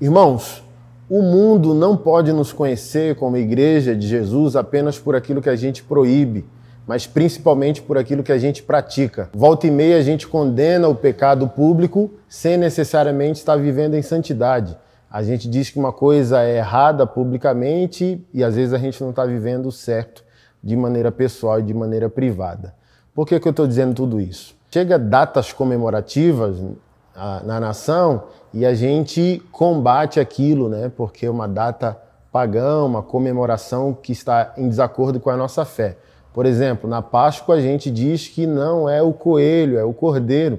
Irmãos, o mundo não pode nos conhecer como igreja de Jesus apenas por aquilo que a gente proíbe, mas principalmente por aquilo que a gente pratica. Volta e meia a gente condena o pecado público sem necessariamente estar vivendo em santidade. A gente diz que uma coisa é errada publicamente e às vezes a gente não está vivendo certo de maneira pessoal e de maneira privada. Por que, que eu estou dizendo tudo isso? Chega datas comemorativas a, na nação e a gente combate aquilo, né? Porque é uma data pagã, uma comemoração que está em desacordo com a nossa fé. Por exemplo, na Páscoa a gente diz que não é o coelho, é o cordeiro.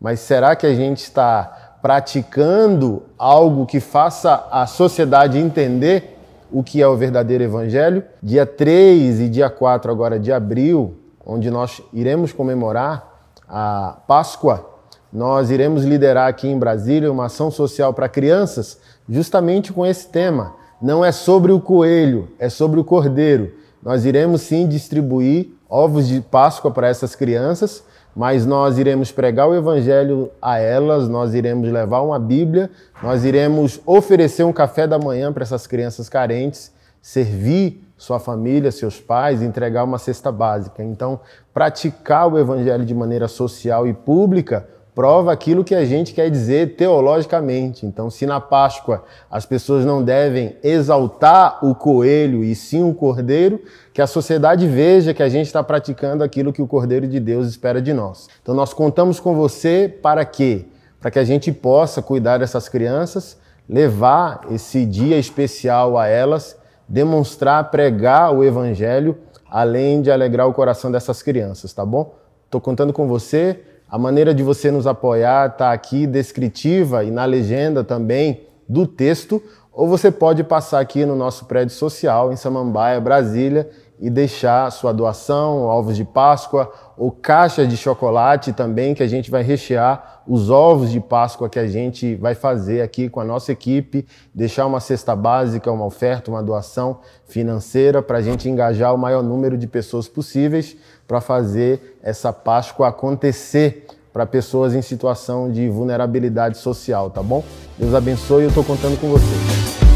Mas será que a gente está praticando algo que faça a sociedade entender o que é o verdadeiro evangelho? Dia 3 e dia 4 agora de abril, onde nós iremos comemorar a Páscoa, nós iremos liderar aqui em Brasília uma ação social para crianças, justamente com esse tema. Não é sobre o coelho, é sobre o cordeiro. Nós iremos sim distribuir ovos de Páscoa para essas crianças, mas nós iremos pregar o evangelho a elas, nós iremos levar uma Bíblia, nós iremos oferecer um café da manhã para essas crianças carentes, servir sua família, seus pais, entregar uma cesta básica. Então, praticar o evangelho de maneira social e pública prova aquilo que a gente quer dizer teologicamente. Então, se na Páscoa as pessoas não devem exaltar o coelho e sim o cordeiro, que a sociedade veja que a gente está praticando aquilo que o Cordeiro de Deus espera de nós. Então, nós contamos com você para quê? Para que a gente possa cuidar dessas crianças, levar esse dia especial a elas, demonstrar, pregar o Evangelho, além de alegrar o coração dessas crianças, tá bom? Estou contando com você. A maneira de você nos apoiar está aqui descritiva e na legenda também do texto, ou você pode passar aqui no nosso prédio social em Samambaia, Brasília, e deixar sua doação, ovos de Páscoa ou caixa de chocolate também, que a gente vai rechear os ovos de Páscoa que a gente vai fazer aqui com a nossa equipe, deixar uma cesta básica, uma oferta, uma doação financeira para a gente engajar o maior número de pessoas possíveis para fazer essa Páscoa acontecer para pessoas em situação de vulnerabilidade social, tá bom? Deus abençoe e eu estou contando com vocês.